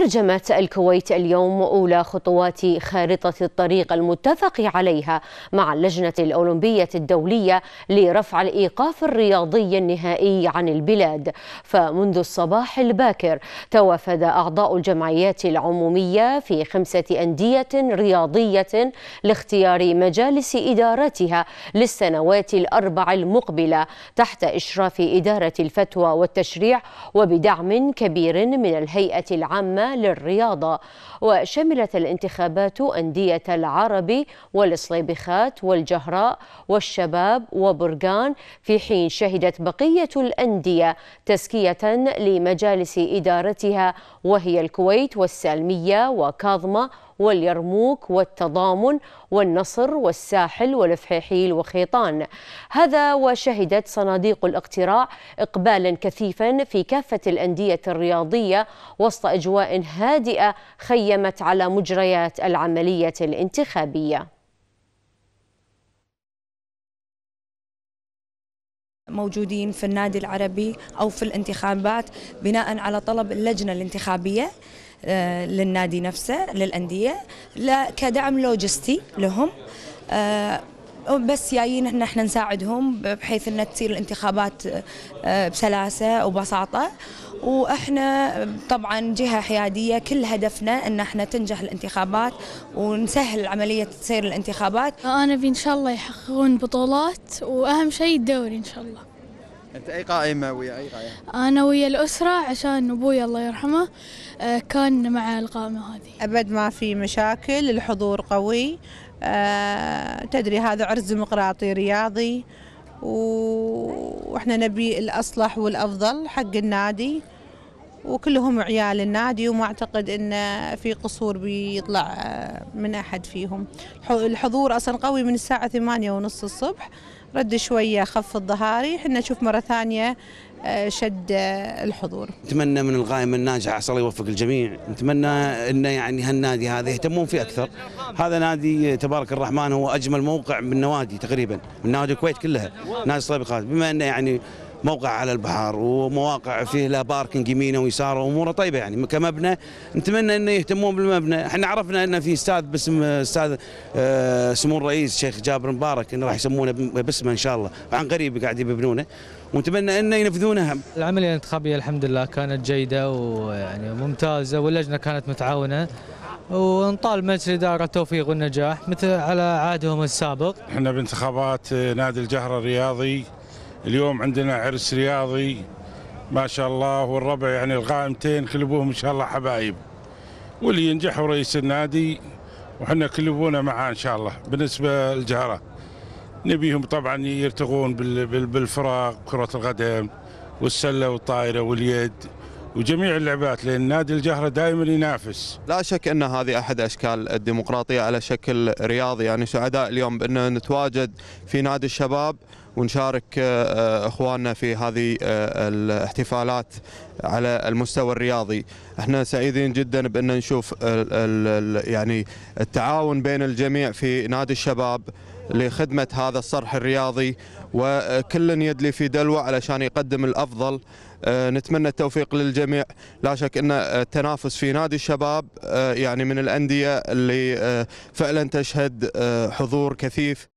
ترجمت الكويت اليوم أولى خطوات خارطة الطريق المتفق عليها مع اللجنة الأولمبية الدولية لرفع الإيقاف الرياضي النهائي عن البلاد فمنذ الصباح الباكر توافد أعضاء الجمعيات العمومية في خمسة أندية رياضية لاختيار مجالس إدارتها للسنوات الأربع المقبلة تحت إشراف إدارة الفتوى والتشريع وبدعم كبير من الهيئة العامة للرياضة وشملت الانتخابات أندية العربي والصليبخات والجهراء والشباب وبرقان في حين شهدت بقية الأندية تزكية لمجالس إدارتها وهي الكويت والسالمية وكاظمة واليرموك والتضامن والنصر والساحل والفحيحيل وخيطان هذا وشهدت صناديق الاقتراع إقبالا كثيفا في كافة الأندية الرياضية وسط أجواء هادئة خيمت على مجريات العملية الانتخابية موجودين في النادي العربي أو في الانتخابات بناء على طلب اللجنة الانتخابية آه، للنادي نفسه للانديه كدعم لوجستي لهم آه، بس جايين ان احنا نساعدهم بحيث ان تصير الانتخابات آه، بسلاسه وبساطه واحنا طبعا جهه حياديه كل هدفنا ان احنا تنجح الانتخابات ونسهل عمليه تصير الانتخابات انا ابي ان شاء الله يحققون بطولات واهم شيء الدوري ان شاء الله انت اي قائمه ويا اي قائمه انا ويا الاسره عشان ابوي الله يرحمه آه، كان مع القائمه هذه ابد ما في مشاكل الحضور قوي أه تدري هذا عرس ديمقراطي رياضي واحنا نبي الاصلح والافضل حق النادي وكلهم عيال النادي وما اعتقد ان في قصور بيطلع آه، من احد فيهم الحضور اصلا قوي من الساعه ثمانية ونص الصبح رد شويه خف الظهاري حنا نشوف مره ثانيه آه، شد آه، الحضور نتمنى من القائمه الناجحه عسى الله يوفق الجميع نتمنى ان يعني هالنادي هذا يهتمون فيه اكثر هذا نادي تبارك الرحمن هو اجمل موقع من نوادي تقريبا من نوادي الكويت كلها نادي الصليب بما انه يعني موقع على البحر ومواقع فيه لا باركنج يمينه ويساره واموره طيبه يعني كمبنى نتمنى انه يهتمون بالمبنى، احنا عرفنا ان في استاذ باسم استاذ آه، سمو الرئيس شيخ جابر مبارك انه راح يسمونه باسمه ان شاء الله، عن قريب قاعد يبنونه ونتمنى انه ينفذونها. العمليه الانتخابيه الحمد لله كانت جيده ويعني ممتازه واللجنه كانت متعاونه ونطالب مجلس الاداره التوفيق والنجاح مثل على عادهم السابق. احنا بانتخابات نادي الجهره الرياضي اليوم عندنا عرس رياضي ما شاء الله والربع يعني القائمتين كل ابوهم ان شاء الله حبايب واللي ينجح هو رئيس النادي وحنا كل ابونا معاه ان شاء الله بالنسبه للجهره نبيهم طبعا يرتقون بالفرق كره القدم والسله والطائره واليد وجميع اللعبات لان نادي الجهره دائما ينافس. لا شك ان هذه احد اشكال الديمقراطيه على شكل رياضي، يعني سعداء اليوم بان نتواجد في نادي الشباب ونشارك آه، آه، اخواننا في هذه آه، الاحتفالات على المستوى الرياضي احنا سعيدين جدا بان نشوف يعني التعاون بين الجميع في نادي الشباب لخدمه هذا الصرح الرياضي وكل يدلي في دلوه علشان يقدم الافضل آه، نتمنى التوفيق للجميع لا شك أن آه، التنافس في نادي الشباب آه، يعني من الأندية اللي فعلا تشهد حضور كثيف